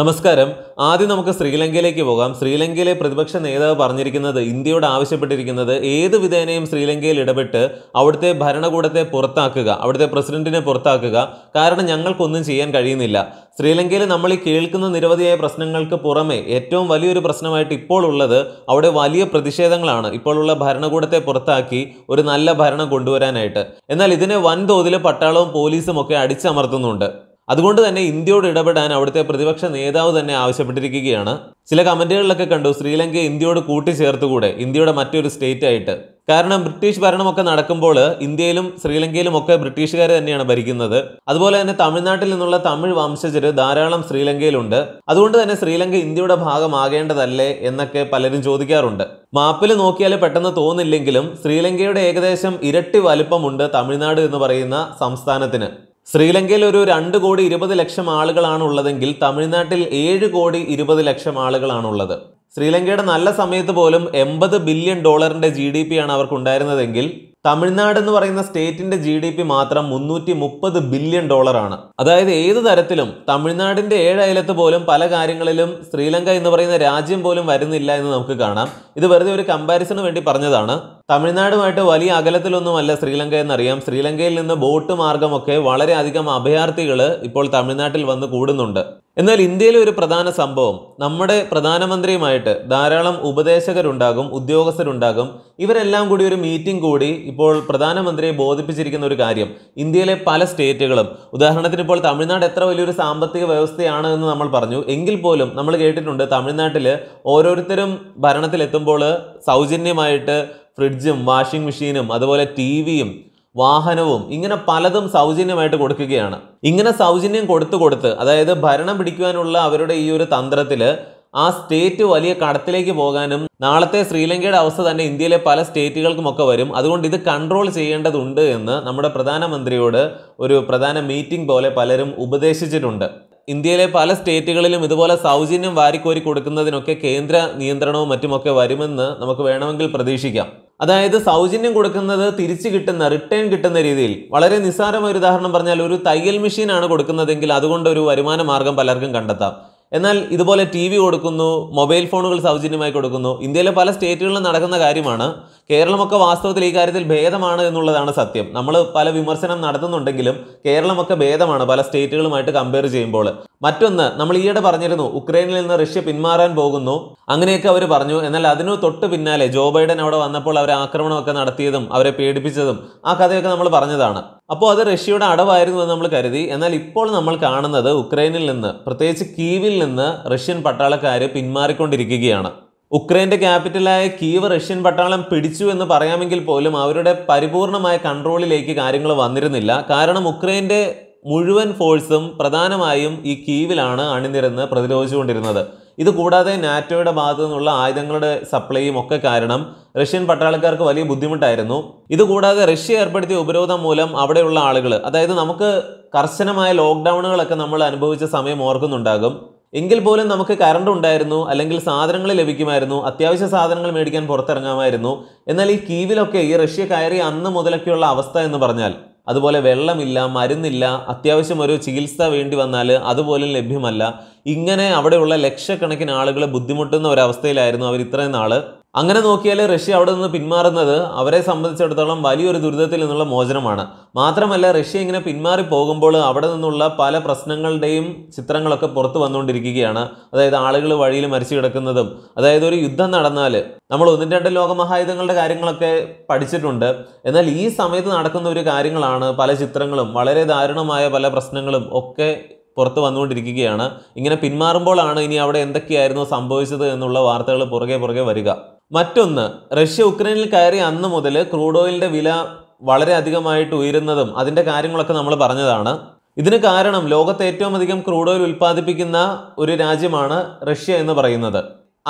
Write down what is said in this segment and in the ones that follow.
നമസ്കാരം ആദ്യം നമുക്ക് ശ്രീലങ്കയിലേക്ക് പോകാം ശ്രീലങ്കയിലെ പ്രതിപക്ഷ നേതാവ് പറഞ്ഞിരിക്കുന്നത് ഇന്ത്യയോട് ആവശ്യപ്പെട്ടിരിക്കുന്നത് ഏത് വിധേനയും ശ്രീലങ്കയിൽ ഇടപെട്ട് അവിടുത്തെ ഭരണകൂടത്തെ പുറത്താക്കുക അവിടുത്തെ പ്രസിഡന്റിനെ പുറത്താക്കുക കാരണം ഞങ്ങൾക്കൊന്നും ചെയ്യാൻ കഴിയുന്നില്ല ശ്രീലങ്കയിൽ നമ്മൾ ഈ കേൾക്കുന്ന നിരവധിയായ പ്രശ്നങ്ങൾക്ക് പുറമെ ഏറ്റവും വലിയൊരു പ്രശ്നമായിട്ട് ഇപ്പോൾ ഉള്ളത് അവിടെ വലിയ പ്രതിഷേധങ്ങളാണ് ഇപ്പോഴുള്ള ഭരണകൂടത്തെ പുറത്താക്കി ഒരു നല്ല ഭരണം കൊണ്ടുവരാനായിട്ട് എന്നാൽ ഇതിനെ വൻതോതിൽ പട്ടാളവും പോലീസും ഒക്കെ അടിച്ചമർത്തുന്നുണ്ട് അതുകൊണ്ട് തന്നെ ഇന്ത്യയോട് ഇടപെടാൻ അവിടുത്തെ പ്രതിപക്ഷ നേതാവ് തന്നെ ആവശ്യപ്പെട്ടിരിക്കുകയാണ് ചില കമന്റുകളിലൊക്കെ കണ്ടു ശ്രീലങ്കയെ ഇന്ത്യയോട് കൂട്ടിച്ചേർത്തുകൂടെ ഇന്ത്യയുടെ മറ്റൊരു സ്റ്റേറ്റ് ആയിട്ട് കാരണം ബ്രിട്ടീഷ് ഭരണമൊക്കെ നടക്കുമ്പോൾ ഇന്ത്യയിലും ശ്രീലങ്കയിലും ഒക്കെ ബ്രിട്ടീഷുകാർ തന്നെയാണ് ഭരിക്കുന്നത് അതുപോലെ തന്നെ തമിഴ്നാട്ടിൽ നിന്നുള്ള തമിഴ് വംശജർ ധാരാളം ശ്രീലങ്കയിലുണ്ട് അതുകൊണ്ട് തന്നെ ശ്രീലങ്ക ഇന്ത്യയുടെ ഭാഗമാകേണ്ടതല്ലേ എന്നൊക്കെ പലരും ചോദിക്കാറുണ്ട് മാപ്പിൽ നോക്കിയാൽ പെട്ടെന്ന് തോന്നില്ലെങ്കിലും ശ്രീലങ്കയുടെ ഏകദേശം ഇരട്ടി വലുപ്പമുണ്ട് തമിഴ്നാട് എന്ന് പറയുന്ന സംസ്ഥാനത്തിന് ശ്രീലങ്കയിൽ ഒരു രണ്ട് കോടി ഇരുപത് ലക്ഷം ആളുകളാണ് ഉള്ളതെങ്കിൽ തമിഴ്നാട്ടിൽ ഏഴ് കോടി ഇരുപത് ലക്ഷം ആളുകളാണുള്ളത് ശ്രീലങ്കയുടെ നല്ല സമയത്ത് പോലും എൺപത് ബില്യൺ ഡോളറിന്റെ ജി ഡി പി ആണ് അവർക്കുണ്ടായിരുന്നതെങ്കിൽ തമിഴ്നാട് എന്ന് പറയുന്ന സ്റ്റേറ്റിന്റെ ജി ഡി പി മാത്രം മുന്നൂറ്റി മുപ്പത് ബില്യൺ ഡോളറാണ് അതായത് ഏത് തരത്തിലും തമിഴ്നാടിന്റെ ഏഴ് അയലത്ത് പോലും പല കാര്യങ്ങളിലും ശ്രീലങ്ക എന്ന് പറയുന്ന രാജ്യം പോലും വരുന്നില്ല എന്ന് നമുക്ക് കാണാം ഇത് വെറുതെ ഒരു കമ്പാരിസണ് വേണ്ടി പറഞ്ഞതാണ് തമിഴ്നാടുമായിട്ട് വലിയ അകലത്തിലൊന്നുമല്ല ശ്രീലങ്ക എന്നറിയാം ശ്രീലങ്കയിൽ നിന്ന് ബോട്ട് മാർഗമൊക്കെ വളരെയധികം അഭയാർത്ഥികൾ ഇപ്പോൾ തമിഴ്നാട്ടിൽ വന്ന് കൂടുന്നുണ്ട് എന്നാൽ ഇന്ത്യയിലെ ഒരു പ്രധാന സംഭവം നമ്മുടെ പ്രധാനമന്ത്രിയുമായിട്ട് ധാരാളം ഉപദേശകരുണ്ടാകും ഉദ്യോഗസ്ഥരുണ്ടാകും ഇവരെല്ലാം കൂടി ഒരു മീറ്റിംഗ് കൂടി ഇപ്പോൾ പ്രധാനമന്ത്രിയെ ബോധിപ്പിച്ചിരിക്കുന്ന ഒരു കാര്യം ഇന്ത്യയിലെ പല സ്റ്റേറ്റുകളും ഉദാഹരണത്തിന് ഇപ്പോൾ തമിഴ്നാട് എത്ര വലിയൊരു സാമ്പത്തിക വ്യവസ്ഥയാണ് എന്ന് നമ്മൾ പറഞ്ഞു എങ്കിൽ പോലും നമ്മൾ കേട്ടിട്ടുണ്ട് തമിഴ്നാട്ടിൽ ഓരോരുത്തരും ഭരണത്തിലെത്തുമ്പോൾ സൗജന്യമായിട്ട് ഫ്രിഡ്ജും വാഷിംഗ് മെഷീനും അതുപോലെ ടി വിയും വാഹനവും ഇങ്ങനെ പലതും സൗജന്യമായിട്ട് കൊടുക്കുകയാണ് ഇങ്ങനെ സൗജന്യം കൊടുത്തു കൊടുത്ത് അതായത് ഭരണം പിടിക്കുവാനുള്ള അവരുടെ ഈ ഒരു തന്ത്രത്തിൽ ആ സ്റ്റേറ്റ് വലിയ കടത്തിലേക്ക് പോകാനും നാളത്തെ ശ്രീലങ്കയുടെ അവസ്ഥ തന്നെ ഇന്ത്യയിലെ പല സ്റ്റേറ്റുകൾക്കുമൊക്കെ വരും അതുകൊണ്ട് ഇത് കൺട്രോൾ ചെയ്യേണ്ടതുണ്ട് എന്ന് നമ്മുടെ പ്രധാനമന്ത്രിയോട് ഒരു പ്രധാന മീറ്റിംഗ് പോലെ പലരും ഉപദേശിച്ചിട്ടുണ്ട് ഇന്ത്യയിലെ പല സ്റ്റേറ്റുകളിലും ഇതുപോലെ സൗജന്യം വാരിക്കോരി കൊടുക്കുന്നതിനൊക്കെ കേന്ദ്ര നിയന്ത്രണവും മറ്റുമൊക്കെ വരുമെന്ന് നമുക്ക് വേണമെങ്കിൽ പ്രതീക്ഷിക്കാം അതായത് സൗജന്യം കൊടുക്കുന്നത് തിരിച്ചു കിട്ടുന്ന റിട്ടേൺ കിട്ടുന്ന രീതിയിൽ വളരെ നിസ്സാരമായ ഒരു ഉദാഹരണം പറഞ്ഞാൽ ഒരു തയ്യൽ മെഷീനാണ് കൊടുക്കുന്നതെങ്കിൽ അതുകൊണ്ട് ഒരു വരുമാന മാർഗം പലർക്കും കണ്ടെത്താം എന്നാൽ ഇതുപോലെ ടി വി കൊടുക്കുന്നു മൊബൈൽ ഫോണുകൾ സൗജന്യമായി കൊടുക്കുന്നു ഇന്ത്യയിലെ പല സ്റ്റേറ്റുകളിലും നടക്കുന്ന കാര്യമാണ് കേരളമൊക്കെ വാസ്തവത്തിൽ ഈ കാര്യത്തിൽ ഭേദമാണ് എന്നുള്ളതാണ് സത്യം നമ്മൾ പല വിമർശനം നടത്തുന്നുണ്ടെങ്കിലും കേരളമൊക്കെ ഭേദമാണ് പല സ്റ്റേറ്റുകളുമായിട്ട് കമ്പയർ ചെയ്യുമ്പോൾ മറ്റൊന്ന് നമ്മൾ ഈയിടെ പറഞ്ഞിരുന്നു ഉക്രൈനിൽ നിന്ന് റഷ്യ പിന്മാറാൻ പോകുന്നു അങ്ങനെയൊക്കെ അവർ പറഞ്ഞു എന്നാൽ അതിനു തൊട്ട് പിന്നാലെ ജോ ബൈഡൻ അവിടെ വന്നപ്പോൾ അവരെ ആക്രമണമൊക്കെ നടത്തിയതും അവരെ പേടിപ്പിച്ചതും ആ കഥയൊക്കെ നമ്മൾ പറഞ്ഞതാണ് അപ്പോൾ അത് റഷ്യയുടെ അടവായിരുന്നു എന്ന് നമ്മൾ കരുതി എന്നാൽ ഇപ്പോൾ നമ്മൾ കാണുന്നത് ഉക്രൈനിൽ നിന്ന് പ്രത്യേകിച്ച് കീവിൽ നിന്ന് റഷ്യൻ പട്ടാളക്കാർ പിന്മാറിക്കൊണ്ടിരിക്കുകയാണ് ഉക്രൈൻ്റെ ക്യാപിറ്റലായ കീവ് റഷ്യൻ പട്ടാളം പിടിച്ചു എന്ന് പറയാമെങ്കിൽ പോലും അവരുടെ പരിപൂർണമായ കൺട്രോളിലേക്ക് കാര്യങ്ങൾ വന്നിരുന്നില്ല കാരണം ഉക്രൈൻ്റെ മുഴുവൻ ഫോഴ്സും പ്രധാനമായും ഈ കീവിലാണ് അണിനിരന്ന് പ്രതിരോധിച്ചുകൊണ്ടിരുന്നത് ഇതുകൂടാതെ നാറ്റോയുടെ ഭാഗത്തു നിന്നുള്ള ആയുധങ്ങളുടെ സപ്ലൈയും ഒക്കെ കാരണം റഷ്യൻ പട്ടാളക്കാർക്ക് വലിയ ബുദ്ധിമുട്ടായിരുന്നു ഇതുകൂടാതെ റഷ്യ ഏർപ്പെടുത്തിയ ഉപരോധം മൂലം അവിടെയുള്ള ആളുകൾ അതായത് നമുക്ക് കർശനമായ ലോക്ക്ഡൗണുകളൊക്കെ നമ്മൾ അനുഭവിച്ച സമയം ഓർക്കുന്നുണ്ടാകും എങ്കിൽ പോലും നമുക്ക് കറണ്ട് ഉണ്ടായിരുന്നു അല്ലെങ്കിൽ സാധനങ്ങൾ ലഭിക്കുമായിരുന്നു അത്യാവശ്യ സാധനങ്ങൾ മേടിക്കാൻ പുറത്തിറങ്ങാമായിരുന്നു എന്നാൽ ഈ കീവിലൊക്കെ ഈ റഷ്യ കയറി അന്ന് മുതലൊക്കെയുള്ള അവസ്ഥ എന്ന് പറഞ്ഞാൽ അതുപോലെ വെള്ളമില്ല മരുന്നില്ല അത്യാവശ്യം ഒരു ചികിത്സ വേണ്ടി വന്നാൽ അതുപോലും ലഭ്യമല്ല ഇങ്ങനെ അവിടെയുള്ള ലക്ഷക്കണക്കിന് ആളുകൾ ബുദ്ധിമുട്ടുന്ന ഒരവസ്ഥയിലായിരുന്നു അവർ ഇത്രയും നാൾ അങ്ങനെ നോക്കിയാൽ റഷ്യ അവിടെ നിന്ന് പിന്മാറുന്നത് അവരെ സംബന്ധിച്ചിടത്തോളം വലിയൊരു ദുരിതത്തിൽ നിന്നുള്ള മോചനമാണ് മാത്രമല്ല റഷ്യ ഇങ്ങനെ പിന്മാറി പോകുമ്പോൾ അവിടെ നിന്നുള്ള പല പ്രശ്നങ്ങളുടെയും ചിത്രങ്ങളൊക്കെ പുറത്തു വന്നുകൊണ്ടിരിക്കുകയാണ് അതായത് ആളുകൾ വഴിയിൽ മരിച്ചു കിടക്കുന്നതും അതായത് ഒരു യുദ്ധം നടന്നാൽ നമ്മൾ ഒന്നിൻ്റെ രണ്ട് ലോകമഹായുധങ്ങളുടെ കാര്യങ്ങളൊക്കെ പഠിച്ചിട്ടുണ്ട് എന്നാൽ ഈ സമയത്ത് നടക്കുന്ന ഒരു കാര്യങ്ങളാണ് പല ചിത്രങ്ങളും വളരെ ദാരുണമായ പല പ്രശ്നങ്ങളും ഒക്കെ പുറത്ത് വന്നുകൊണ്ടിരിക്കുകയാണ് ഇങ്ങനെ പിന്മാറുമ്പോഴാണ് ഇനി അവിടെ എന്തൊക്കെയായിരുന്നു സംഭവിച്ചത് എന്നുള്ള വാർത്തകൾ പുറകെ പുറകെ വരിക മറ്റൊന്ന് റഷ്യ ഉക്രൈനിൽ കയറി അന്ന് മുതൽ ക്രൂഡ് ഓയിലിൻ്റെ വില വളരെ അധികമായിട്ട് ഉയരുന്നതും അതിൻ്റെ കാര്യങ്ങളൊക്കെ നമ്മൾ പറഞ്ഞതാണ് ഇതിന് കാരണം ലോകത്ത് ഏറ്റവും അധികം ക്രൂഡ് ഓയിൽ ഉൽപ്പാദിപ്പിക്കുന്ന ഒരു രാജ്യമാണ് റഷ്യ എന്ന് പറയുന്നത്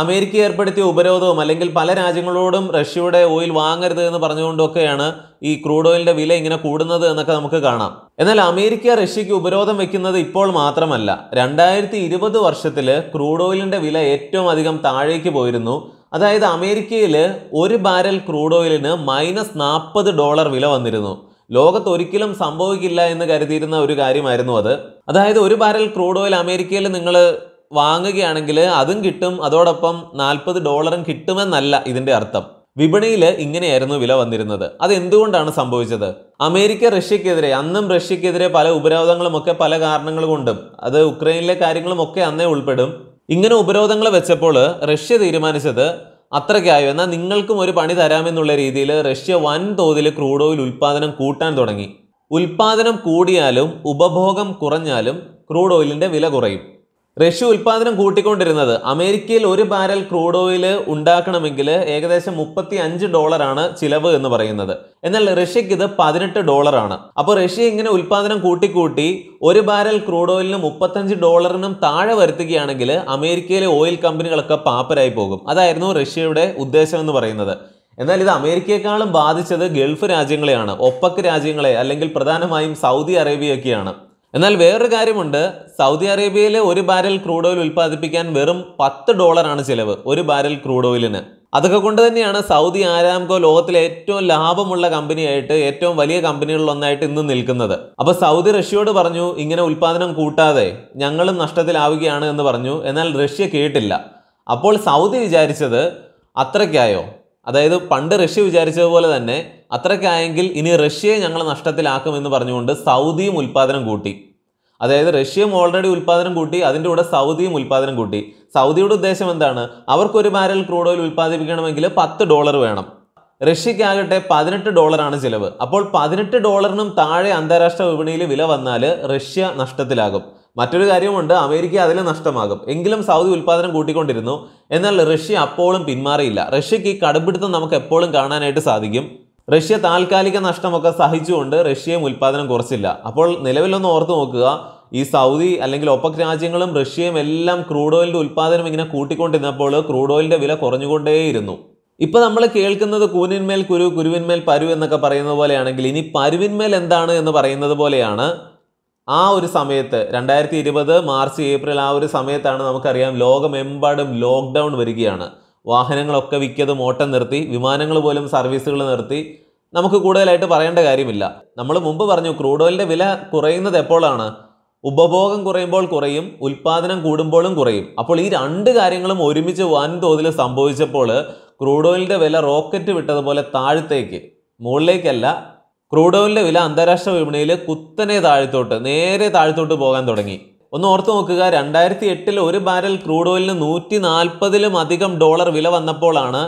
അമേരിക്ക ഏർപ്പെടുത്തിയ ഉപരോധവും അല്ലെങ്കിൽ പല രാജ്യങ്ങളോടും റഷ്യയുടെ ഓയിൽ വാങ്ങരുത് എന്ന് പറഞ്ഞുകൊണ്ടൊക്കെയാണ് ഈ ക്രൂഡ് ഓയിലിന്റെ വില ഇങ്ങനെ കൂടുന്നത് എന്നൊക്കെ നമുക്ക് കാണാം എന്നാൽ അമേരിക്ക റഷ്യയ്ക്ക് ഉപരോധം വെക്കുന്നത് ഇപ്പോൾ മാത്രമല്ല രണ്ടായിരത്തി ഇരുപത് വർഷത്തിൽ ക്രൂഡ് ഓയിലിന്റെ വില ഏറ്റവും അധികം താഴേക്ക് പോയിരുന്നു അതായത് അമേരിക്കയിൽ ഒരു ബാരൽ ക്രൂഡ് ഓയിലിന് മൈനസ് നാൽപ്പത് ഡോളർ വില വന്നിരുന്നു ലോകത്ത് ഒരിക്കലും സംഭവിക്കില്ല എന്ന് കരുതിയിരുന്ന ഒരു കാര്യമായിരുന്നു അത് അതായത് ഒരു ബാരൽ ക്രൂഡ് ഓയിൽ അമേരിക്കയിൽ നിങ്ങൾ വാങ്ങുകയാണെങ്കിൽ അതും കിട്ടും അതോടൊപ്പം നാൽപ്പത് ഡോളറും കിട്ടുമെന്നല്ല ഇതിൻ്റെ അർത്ഥം വിപണിയിൽ ഇങ്ങനെയായിരുന്നു വില വന്നിരുന്നത് അത് എന്തുകൊണ്ടാണ് സംഭവിച്ചത് അമേരിക്ക റഷ്യക്കെതിരെ അന്നും റഷ്യക്കെതിരെ പല ഉപരോധങ്ങളും ഒക്കെ പല കാരണങ്ങൾ കൊണ്ടും അത് ഉക്രൈനിലെ കാര്യങ്ങളും ഒക്കെ അന്നേ ഉൾപ്പെടും ഇങ്ങനെ ഉപരോധങ്ങൾ വെച്ചപ്പോൾ റഷ്യ തീരുമാനിച്ചത് അത്രയ്ക്കായോ എന്നാൽ നിങ്ങൾക്കും ഒരു പണി തരാമെന്നുള്ള രീതിയിൽ റഷ്യ വൻതോതിൽ ക്രൂഡ് ഓയിൽ ഉൽപ്പാദനം കൂട്ടാൻ തുടങ്ങി ഉൽപ്പാദനം കൂടിയാലും ഉപഭോഗം കുറഞ്ഞാലും ക്രൂഡ് ഓയിലിൻ്റെ വില കുറയും റഷ്യ ഉൽപാദനം കൂട്ടിക്കൊണ്ടിരുന്നത് അമേരിക്കയിൽ ഒരു ബാരൽ ക്രൂഡ് ഓയിൽ ഉണ്ടാക്കണമെങ്കിൽ ഏകദേശം മുപ്പത്തി അഞ്ച് ഡോളറാണ് ചിലവ് എന്ന് പറയുന്നത് എന്നാൽ റഷ്യക്ക് ഇത് പതിനെട്ട് ഡോളറാണ് അപ്പോൾ റഷ്യ ഇങ്ങനെ ഉൽപാദനം കൂട്ടിക്കൂട്ടി ഒരു ബാരൽ ക്രൂഡ് ഓയിലിന് മുപ്പത്തഞ്ച് ഡോളറിനും താഴെ വരുത്തുകയാണെങ്കിൽ അമേരിക്കയിലെ ഓയിൽ കമ്പനികളൊക്കെ പാപ്പരായി പോകും അതായിരുന്നു റഷ്യയുടെ ഉദ്ദേശം എന്ന് പറയുന്നത് എന്നാൽ ഇത് അമേരിക്കയെക്കാളും ബാധിച്ചത് ഗൾഫ് രാജ്യങ്ങളെയാണ് ഒപ്പക്ക് രാജ്യങ്ങളെ അല്ലെങ്കിൽ പ്രധാനമായും സൗദി അറേബ്യയൊക്കെയാണ് എന്നാൽ വേറൊരു കാര്യമുണ്ട് സൗദി അറേബ്യയിലെ ഒരു ബാരൽ ക്രൂഡ് ഓയിൽ ഉൽപ്പാദിപ്പിക്കാൻ വെറും പത്ത് ഡോളറാണ് ചിലവ് ഒരു ബാരൽ ക്രൂഡ് ഓയിലിന് അതൊക്കെ കൊണ്ട് തന്നെയാണ് സൗദി ആരാംകോ ലോകത്തിലെ ഏറ്റവും ലാഭമുള്ള കമ്പനിയായിട്ട് ഏറ്റവും വലിയ കമ്പനികളിൽ ഒന്നായിട്ട് ഇന്ന് നിൽക്കുന്നത് അപ്പോൾ സൗദി റഷ്യയോട് പറഞ്ഞു ഇങ്ങനെ ഉൽപ്പാദനം കൂട്ടാതെ ഞങ്ങളും നഷ്ടത്തിലാവുകയാണ് എന്ന് പറഞ്ഞു എന്നാൽ റഷ്യ കേട്ടില്ല അപ്പോൾ സൗദി വിചാരിച്ചത് അത്രയ്ക്കായോ അതായത് പണ്ട് റഷ്യ വിചാരിച്ചതുപോലെ തന്നെ അത്രയ്ക്കായെങ്കിൽ ഇനി റഷ്യയെ ഞങ്ങൾ നഷ്ടത്തിലാക്കുമെന്ന് പറഞ്ഞുകൊണ്ട് സൗദിയും ഉൽപ്പാദനം കൂട്ടി അതായത് റഷ്യയും ഓൾറെഡി ഉൽപ്പാദനം കൂട്ടി അതിൻ്റെ കൂടെ സൗദിയും ഉൽപ്പാദനം കൂട്ടി സൗദിയുടെ ഉദ്ദേശം എന്താണ് അവർക്കൊരു ബാരൽ ക്രൂഡ് ഓയിൽ ഉൽപ്പാദിപ്പിക്കണമെങ്കിൽ പത്ത് ഡോളർ വേണം റഷ്യക്കാകട്ടെ പതിനെട്ട് ഡോളറാണ് ചിലവ് അപ്പോൾ പതിനെട്ട് ഡോളറിനും താഴെ അന്താരാഷ്ട്ര വിപണിയിൽ വില വന്നാൽ റഷ്യ നഷ്ടത്തിലാകും മറ്റൊരു കാര്യമുണ്ട് അമേരിക്ക അതിൽ നഷ്ടമാകും എങ്കിലും സൗദി ഉൽപ്പാദനം കൂട്ടിക്കൊണ്ടിരുന്നു എന്നാൽ റഷ്യ അപ്പോഴും പിന്മാറിയില്ല റഷ്യക്ക് ഈ കടുപിടുത്തം നമുക്ക് എപ്പോഴും കാണാനായിട്ട് സാധിക്കും റഷ്യ താൽക്കാലിക നഷ്ടമൊക്കെ സഹിച്ചുകൊണ്ട് റഷ്യയും ഉൽപ്പാദനം കുറച്ചില്ല അപ്പോൾ നിലവിലൊന്ന് ഓർത്ത് നോക്കുക ഈ സൗദി അല്ലെങ്കിൽ ഒപ്പക് രാജ്യങ്ങളും റഷ്യയും എല്ലാം ക്രൂഡ് ഓയിലിൻ്റെ ഉൽപ്പാദനം ഇങ്ങനെ കൂട്ടിക്കൊണ്ടിരുന്നപ്പോൾ ക്രൂഡ് ഓയിലിൻ്റെ വില കുറഞ്ഞുകൊണ്ടേയിരുന്നു ഇപ്പോൾ നമ്മൾ കേൾക്കുന്നത് കൂനിന്മേൽ കുരു കുരുവിന്മേൽ പരു എന്നൊക്കെ പറയുന്നത് പോലെയാണെങ്കിൽ ഇനി പരുവിന്മേൽ എന്താണ് എന്ന് പറയുന്നത് പോലെയാണ് ആ ഒരു സമയത്ത് രണ്ടായിരത്തി ഇരുപത് മാർച്ച് ഏപ്രിൽ ആ ഒരു സമയത്താണ് നമുക്കറിയാം ലോകമെമ്പാടും ലോക്ക്ഡൗൺ വരികയാണ് വാഹനങ്ങളൊക്കെ വിൽക്കതും ഓട്ടം നിർത്തി വിമാനങ്ങൾ പോലും സർവീസുകൾ നിർത്തി നമുക്ക് കൂടുതലായിട്ട് പറയേണ്ട കാര്യമില്ല നമ്മൾ മുമ്പ് പറഞ്ഞു ക്രൂഡ് ഓയിലിൻ്റെ വില കുറയുന്നത് എപ്പോഴാണ് ഉപഭോഗം കുറയുമ്പോൾ കുറയും ഉൽപ്പാദനം കൂടുമ്പോഴും കുറയും അപ്പോൾ ഈ രണ്ട് കാര്യങ്ങളും ഒരുമിച്ച് തോതിൽ സംഭവിച്ചപ്പോൾ ക്രൂഡ് ഓയിലിൻ്റെ വില റോക്കറ്റ് വിട്ടതുപോലെ താഴത്തേക്ക് മുകളിലേക്കല്ല ക്രൂഡ് ഓയിലിൻ്റെ വില അന്താരാഷ്ട്ര വിപണിയിൽ കുത്തനെ താഴ്ത്തോട്ട് നേരെ താഴ്ത്തോട്ട് പോകാൻ തുടങ്ങി ഒന്ന് ഓർത്തു നോക്കുക രണ്ടായിരത്തി എട്ടിൽ ഒരു ബാരൽ ക്രൂഡ് ഓയിലിന് നൂറ്റി നാൽപ്പതിലും അധികം ഡോളർ വില വന്നപ്പോഴാണ്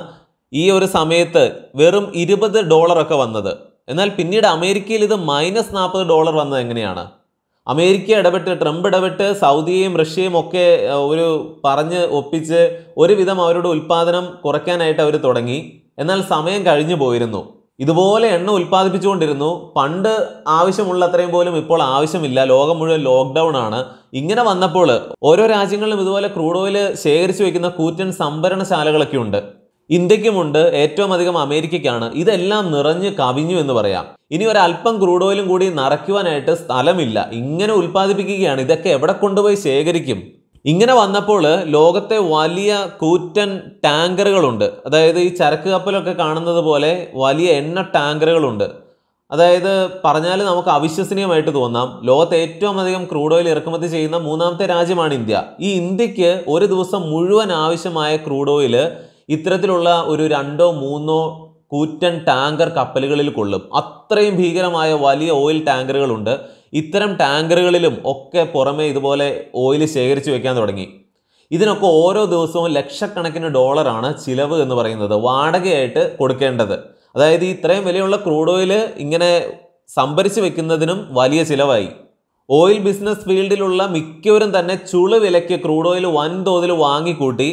ഈ ഒരു സമയത്ത് വെറും ഇരുപത് ഡോളറൊക്കെ വന്നത് എന്നാൽ പിന്നീട് അമേരിക്കയിൽ ഇത് മൈനസ് നാൽപ്പത് ഡോളർ വന്നത് എങ്ങനെയാണ് അമേരിക്ക ഇടപെട്ട് ട്രംപ് ഇടപെട്ട് സൗദിയെയും റഷ്യയും ഒക്കെ ഒരു പറഞ്ഞ് ഒപ്പിച്ച് ഒരുവിധം അവരുടെ ഉൽപ്പാദനം കുറയ്ക്കാനായിട്ട് അവർ തുടങ്ങി എന്നാൽ സമയം കഴിഞ്ഞു പോയിരുന്നു ഇതുപോലെ എണ്ണ ഉൽപ്പാദിപ്പിച്ചുകൊണ്ടിരുന്നു പണ്ട് ആവശ്യമുള്ള അത്രയും പോലും ഇപ്പോൾ ആവശ്യമില്ല ലോകം മുഴുവൻ ലോക്ക്ഡൗൺ ആണ് ഇങ്ങനെ വന്നപ്പോൾ ഓരോ രാജ്യങ്ങളിലും ഇതുപോലെ ക്രൂഡ് ഓയിൽ ശേഖരിച്ചു വയ്ക്കുന്ന കൂറ്റൻ സംഭരണശാലകളൊക്കെ ഉണ്ട് ഇന്ത്യക്കുമുണ്ട് ഏറ്റവും അധികം അമേരിക്കയ്ക്കാണ് ഇതെല്ലാം നിറഞ്ഞ് കവിഞ്ഞു എന്ന് പറയാം ഇനി ഒരല്പം ക്രൂഡ് ഓയിലും കൂടി നിറയ്ക്കുവാനായിട്ട് സ്ഥലമില്ല ഇങ്ങനെ ഉൽപ്പാദിപ്പിക്കുകയാണ് ഇതൊക്കെ എവിടെ കൊണ്ടുപോയി ശേഖരിക്കും ഇങ്ങനെ വന്നപ്പോൾ ലോകത്തെ വലിയ കൂറ്റൻ ടാങ്കറുകളുണ്ട് അതായത് ഈ ചരക്ക് കപ്പലൊക്കെ കാണുന്നത് പോലെ വലിയ എണ്ണ ടാങ്കറുകളുണ്ട് അതായത് പറഞ്ഞാൽ നമുക്ക് അവിശ്വസനീയമായിട്ട് തോന്നാം ലോകത്തെ ഏറ്റവും അധികം ക്രൂഡ് ഓയിൽ ഇറക്കുമതി ചെയ്യുന്ന മൂന്നാമത്തെ രാജ്യമാണ് ഇന്ത്യ ഈ ഇന്ത്യക്ക് ഒരു ദിവസം മുഴുവൻ ആവശ്യമായ ക്രൂഡ് ഓയിൽ ഇത്തരത്തിലുള്ള ഒരു രണ്ടോ മൂന്നോ കൂറ്റൻ ടാങ്കർ കപ്പലുകളിൽ കൊള്ളും അത്രയും ഭീകരമായ വലിയ ഓയിൽ ടാങ്കറുകളുണ്ട് ഇത്തരം ടാങ്കറുകളിലും ഒക്കെ പുറമെ ഇതുപോലെ ഓയിൽ ശേഖരിച്ചു വെക്കാൻ തുടങ്ങി ഇതിനൊക്കെ ഓരോ ദിവസവും ലക്ഷക്കണക്കിന് ഡോളറാണ് ചിലവ് എന്ന് പറയുന്നത് വാടകയായിട്ട് കൊടുക്കേണ്ടത് അതായത് ഇത്രയും വിലയുള്ള ക്രൂഡ് ഓയിൽ ഇങ്ങനെ സംഭരിച്ചു വെക്കുന്നതിനും വലിയ ചിലവായി ഓയിൽ ബിസിനസ് ഫീൽഡിലുള്ള മിക്കവരും തന്നെ ചുളു വിലയ്ക്ക് ക്രൂഡ് ഓയിൽ വൻതോതിൽ വാങ്ങിക്കൂട്ടി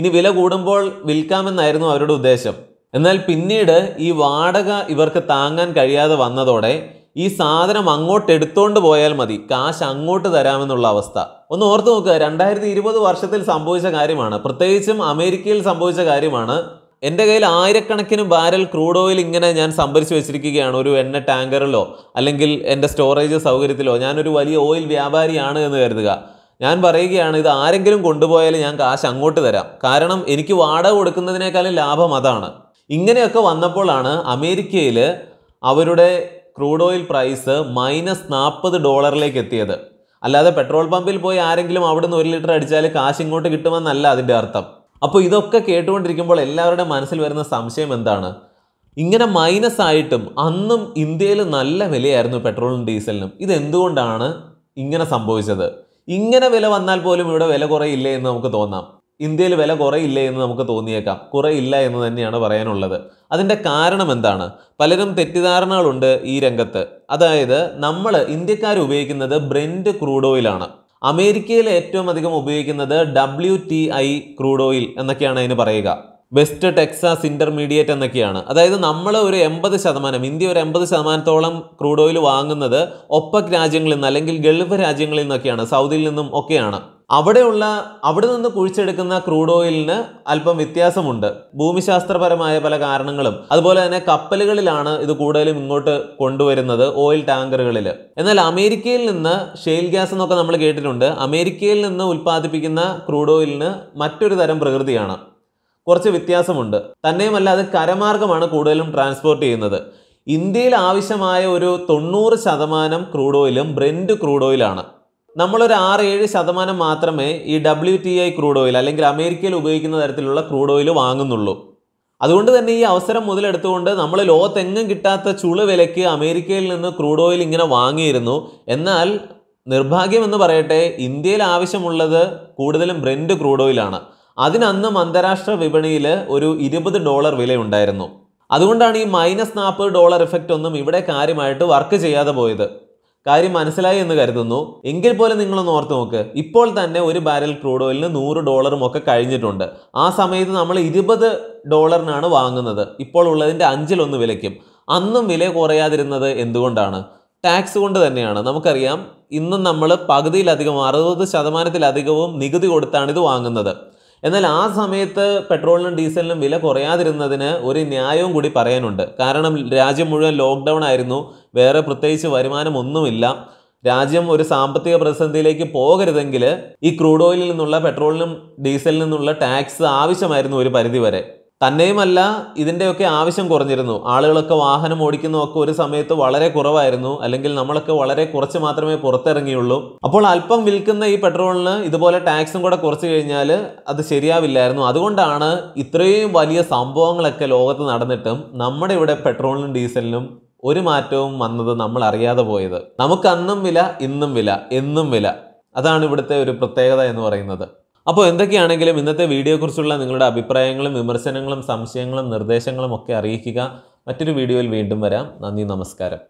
ഇനി വില കൂടുമ്പോൾ വിൽക്കാമെന്നായിരുന്നു അവരുടെ ഉദ്ദേശം എന്നാൽ പിന്നീട് ഈ വാടക ഇവർക്ക് താങ്ങാൻ കഴിയാതെ വന്നതോടെ ഈ സാധനം അങ്ങോട്ട് എടുത്തോണ്ട് പോയാൽ മതി കാശ് അങ്ങോട്ട് തരാമെന്നുള്ള അവസ്ഥ ഒന്ന് ഓർത്ത് നോക്കുക രണ്ടായിരത്തി ഇരുപത് വർഷത്തിൽ സംഭവിച്ച കാര്യമാണ് പ്രത്യേകിച്ചും അമേരിക്കയിൽ സംഭവിച്ച കാര്യമാണ് എൻ്റെ കയ്യിൽ ആയിരക്കണക്കിന് ബാരൽ ക്രൂഡ് ഓയിൽ ഇങ്ങനെ ഞാൻ സംഭരിച്ചു വെച്ചിരിക്കുകയാണ് ഒരു എണ്ണ ടാങ്കറിലോ അല്ലെങ്കിൽ എൻ്റെ സ്റ്റോറേജ് സൗകര്യത്തിലോ ഞാനൊരു വലിയ ഓയിൽ വ്യാപാരിയാണ് എന്ന് കരുതുക ഞാൻ പറയുകയാണ് ഇത് ആരെങ്കിലും കൊണ്ടുപോയാൽ ഞാൻ കാശ് അങ്ങോട്ട് തരാം കാരണം എനിക്ക് വാടക കൊടുക്കുന്നതിനേക്കാളും ലാഭം അതാണ് ഇങ്ങനെയൊക്കെ വന്നപ്പോഴാണ് അമേരിക്കയിൽ അവരുടെ ക്രൂഡ് ഓയിൽ പ്രൈസ് മൈനസ് നാൽപ്പത് ഡോളറിലേക്ക് എത്തിയത് അല്ലാതെ പെട്രോൾ പമ്പിൽ പോയി ആരെങ്കിലും അവിടെ നിന്ന് ഒരു ലിറ്റർ അടിച്ചാൽ കാശ് ഇങ്ങോട്ട് കിട്ടുമെന്നല്ല അതിൻ്റെ അർത്ഥം അപ്പോൾ ഇതൊക്കെ കേട്ടുകൊണ്ടിരിക്കുമ്പോൾ എല്ലാവരുടെ മനസ്സിൽ വരുന്ന സംശയം എന്താണ് ഇങ്ങനെ മൈനസ് ആയിട്ടും അന്നും ഇന്ത്യയിൽ നല്ല വിലയായിരുന്നു പെട്രോളിനും ഡീസലിനും ഇതെന്തുകൊണ്ടാണ് ഇങ്ങനെ സംഭവിച്ചത് ഇങ്ങനെ വില വന്നാൽ പോലും ഇവിടെ വില കുറയില്ലേ എന്ന് നമുക്ക് തോന്നാം ഇന്ത്യയിൽ വില കുറയില്ല എന്ന് നമുക്ക് തോന്നിയേക്കാം കുറയില്ല എന്ന് തന്നെയാണ് പറയാനുള്ളത് അതിൻ്റെ കാരണം എന്താണ് പലരും തെറ്റിദ്ധാരണകളുണ്ട് ഈ രംഗത്ത് അതായത് നമ്മൾ ഇന്ത്യക്കാർ ഉപയോഗിക്കുന്നത് ബ്രെൻഡ് ക്രൂഡ് ഓയിലാണ് അമേരിക്കയിൽ ഏറ്റവും അധികം ഉപയോഗിക്കുന്നത് W T I crude oil എന്നൊക്കെയാണ് അതിന് പറയുക വെസ്റ്റ് ടെക്സാസ് ഇൻ്റർമീഡിയറ്റ് എന്നൊക്കെയാണ് അതായത് നമ്മൾ ഒരു എൺപത് ശതമാനം ഇന്ത്യ ഒരു എൺപത് ശതമാനത്തോളം ക്രൂഡ് ഓയിൽ വാങ്ങുന്നത് ഒപ്പക് രാജ്യങ്ങളിൽ നിന്ന് അല്ലെങ്കിൽ ഗൾഫ് രാജ്യങ്ങളിൽ നിന്നൊക്കെയാണ് സൗദിയിൽ നിന്നും ഒക്കെയാണ് അവിടെയുള്ള അവിടെ നിന്ന് കുഴിച്ചെടുക്കുന്ന ക്രൂഡ് ഓയിലിന് അല്പം വ്യത്യാസമുണ്ട് ഭൂമിശാസ്ത്രപരമായ പല കാരണങ്ങളും അതുപോലെ തന്നെ കപ്പലുകളിലാണ് ഇത് കൂടുതലും ഇങ്ങോട്ട് കൊണ്ടുവരുന്നത് ഓയിൽ ടാങ്കറുകളിൽ എന്നാൽ അമേരിക്കയിൽ നിന്ന് ഷെയിൽ ഗ്യാസ് എന്നൊക്കെ നമ്മൾ കേട്ടിട്ടുണ്ട് അമേരിക്കയിൽ നിന്ന് ഉൽപ്പാദിപ്പിക്കുന്ന ക്രൂഡ് ഓയിലിന് മറ്റൊരു തരം പ്രകൃതിയാണ് കുറച്ച് വ്യത്യാസമുണ്ട് തന്നെയുമല്ല അത് കരമാർഗമാണ് കൂടുതലും ട്രാൻസ്പോർട്ട് ചെയ്യുന്നത് ഇന്ത്യയിൽ ആവശ്യമായ ഒരു തൊണ്ണൂറ് ശതമാനം ക്രൂഡ് ഓയിലും ബ്രെൻഡ് ക്രൂഡ് ഓയിലാണ് നമ്മളൊരു ആറ് ഏഴ് ശതമാനം മാത്രമേ ഈ W T I crude oil അല്ലെങ്കിൽ അമേരിക്കയിൽ ഉപയോഗിക്കുന്ന തരത്തിലുള്ള ക്രൂഡ് ഓയിൽ വാങ്ങുന്നുള്ളൂ അതുകൊണ്ട് തന്നെ ഈ അവസരം മുതലെടുത്തുകൊണ്ട് നമ്മൾ ലോകത്തെങ്ങും കിട്ടാത്ത ചുളു വിലയ്ക്ക് അമേരിക്കയിൽ നിന്ന് ക്രൂഡ് ഓയിൽ ഇങ്ങനെ വാങ്ങിയിരുന്നു എന്നാൽ നിർഭാഗ്യമെന്ന് പറയട്ടെ ഇന്ത്യയിൽ ആവശ്യമുള്ളത് കൂടുതലും ബ്രെൻഡ് ക്രൂഡ് ഓയിലാണ് അതിനന്നും അന്താരാഷ്ട്ര വിപണിയിൽ ഒരു ഇരുപത് ഡോളർ വിലയുണ്ടായിരുന്നു അതുകൊണ്ടാണ് ഈ മൈനസ് നാൽപ്പത് ഡോളർ ഇഫക്റ്റ് ഒന്നും ഇവിടെ കാര്യമായിട്ട് വർക്ക് ചെയ്യാതെ പോയത് കാര്യം മനസ്സിലായി എന്ന് കരുതുന്നു എങ്കിൽ പോലും നിങ്ങളൊന്ന് ഓർത്ത് നോക്ക് ഇപ്പോൾ തന്നെ ഒരു ബാരൽ ക്രൂഡ് ഓയിലിന് നൂറ് ഡോളറും ഒക്കെ കഴിഞ്ഞിട്ടുണ്ട് ആ സമയത്ത് നമ്മൾ ഇരുപത് ഡോളറിനാണ് വാങ്ങുന്നത് ഇപ്പോൾ ഉള്ളതിൻ്റെ അഞ്ചിലൊന്ന് വിലയ്ക്കും അന്നും വില കുറയാതിരുന്നത് എന്തുകൊണ്ടാണ് ടാക്സ് കൊണ്ട് തന്നെയാണ് നമുക്കറിയാം ഇന്നും നമ്മൾ പകുതിയിലധികം അറുപത് ശതമാനത്തിലധികവും നികുതി കൊടുത്താണ് ഇത് വാങ്ങുന്നത് എന്നാൽ ആ സമയത്ത് പെട്രോളിനും ഡീസലിനും വില കുറയാതിരുന്നതിന് ഒരു ന്യായവും കൂടി പറയാനുണ്ട് കാരണം രാജ്യം മുഴുവൻ ലോക്ക്ഡൗൺ ആയിരുന്നു വേറെ പ്രത്യേകിച്ച് വരുമാനമൊന്നുമില്ല രാജ്യം ഒരു സാമ്പത്തിക പ്രതിസന്ധിയിലേക്ക് പോകരുതെങ്കിൽ ഈ ക്രൂഡ് ഓയിലിൽ നിന്നുള്ള പെട്രോളിനും ഡീസലിൽ നിന്നുള്ള ടാക്സ് ആവശ്യമായിരുന്നു ഒരു പരിധിവരെ തന്നെയുമല്ല ഇതിൻ്റെയൊക്കെ ആവശ്യം കുറഞ്ഞിരുന്നു ആളുകളൊക്കെ വാഹനം ഓടിക്കുന്നതൊക്കെ ഒരു സമയത്ത് വളരെ കുറവായിരുന്നു അല്ലെങ്കിൽ നമ്മളൊക്കെ വളരെ കുറച്ച് മാത്രമേ പുറത്തിറങ്ങിയുള്ളൂ അപ്പോൾ അല്പം വിൽക്കുന്ന ഈ പെട്രോളിന് ഇതുപോലെ ടാക്സും കൂടെ കുറച്ച് കഴിഞ്ഞാൽ അത് ശരിയാവില്ലായിരുന്നു അതുകൊണ്ടാണ് ഇത്രയും വലിയ സംഭവങ്ങളൊക്കെ ലോകത്ത് നടന്നിട്ടും നമ്മുടെ ഇവിടെ പെട്രോളിനും ഡീസലിനും ഒരു മാറ്റവും വന്നത് നമ്മൾ അറിയാതെ പോയത് നമുക്ക് അന്നും വില ഇന്നും വില എന്നും വില അതാണ് ഇവിടുത്തെ ഒരു പ്രത്യേകത എന്ന് പറയുന്നത് അപ്പോൾ എന്തൊക്കെയാണെങ്കിലും ഇന്നത്തെ വീഡിയോയെക്കുറിച്ചുള്ള നിങ്ങളുടെ അഭിപ്രായങ്ങളും വിമർശനങ്ങളും സംശയങ്ങളും നിർദ്ദേശങ്ങളും ഒക്കെ അറിയിക്കുക മറ്റൊരു വീഡിയോയിൽ വീണ്ടും വരാം നന്ദി നമസ്കാരം